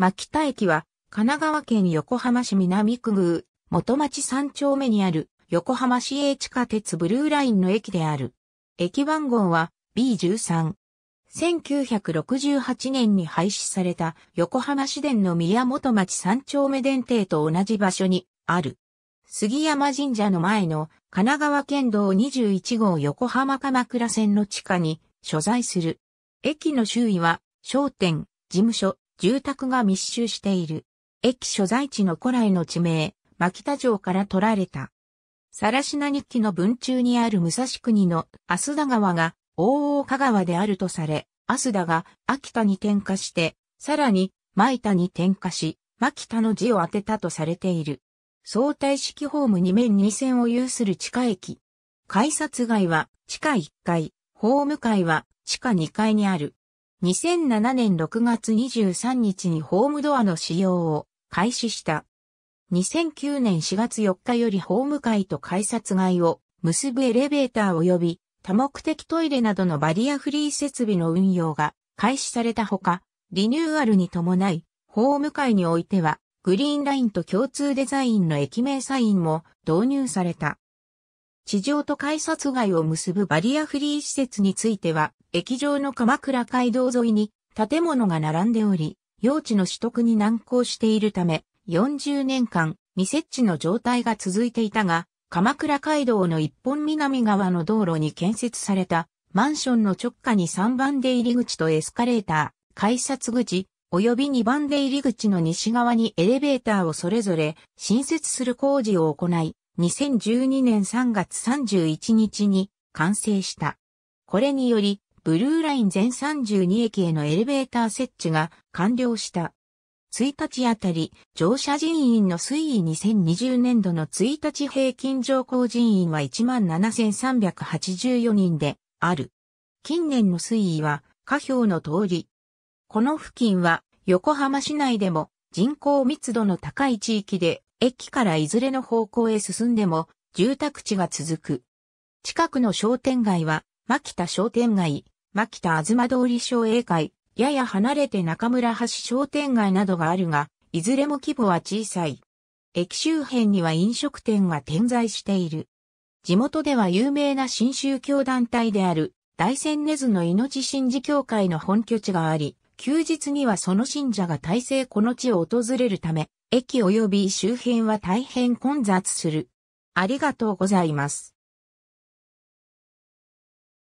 牧田駅は、神奈川県横浜市南区宮、元町三丁目にある、横浜市営地下鉄ブルーラインの駅である。駅番号は B13。1968年に廃止された横浜市電の宮本町三丁目電停と同じ場所にある。杉山神社の前の神奈川県道21号横浜鎌倉線の地下に所在する。駅の周囲は商店、事務所、住宅が密集している。駅所在地の古来の地名、牧田城から取られた。さらしな日記の文中にある武蔵国のアス田川が大大香川であるとされ、アス田が秋田に転化して、さらに舞田に転化し、牧田の字を当てたとされている。相対式ホーム2面2線を有する地下駅。改札街は地下1階、ホーム街は地下2階にある。2007年6月23日にホームドアの使用を開始した。2009年4月4日よりホーム会と改札外を結ぶエレベーター及び多目的トイレなどのバリアフリー設備の運用が開始されたほか、リニューアルに伴い、ホーム会においては、グリーンラインと共通デザインの駅名サインも導入された。地上と改札外を結ぶバリアフリー施設については、駅上の鎌倉街道沿いに建物が並んでおり、用地の取得に難航しているため、40年間未設置の状態が続いていたが、鎌倉街道の一本南側の道路に建設されたマンションの直下に3番出入り口とエスカレーター、改札口、及び2番出入り口の西側にエレベーターをそれぞれ新設する工事を行い、2012年3月31日に完成した。これにより、ブルーライン全32駅へのエレベーター設置が完了した。1日あたり、乗車人員の推移2020年度の1日平均乗降人員は17,384人である。近年の推移は、下表の通り。この付近は、横浜市内でも人口密度の高い地域で、駅からいずれの方向へ進んでも、住宅地が続く。近くの商店街は、牧田商店街、牧田東通り商営会、やや離れて中村橋商店街などがあるが、いずれも規模は小さい。駅周辺には飲食店が点在している。地元では有名な新宗教団体である、大仙根津の命神事協会の本拠地があり、休日にはその信者が大勢この地を訪れるため、駅及び周辺は大変混雑する。ありがとうございます。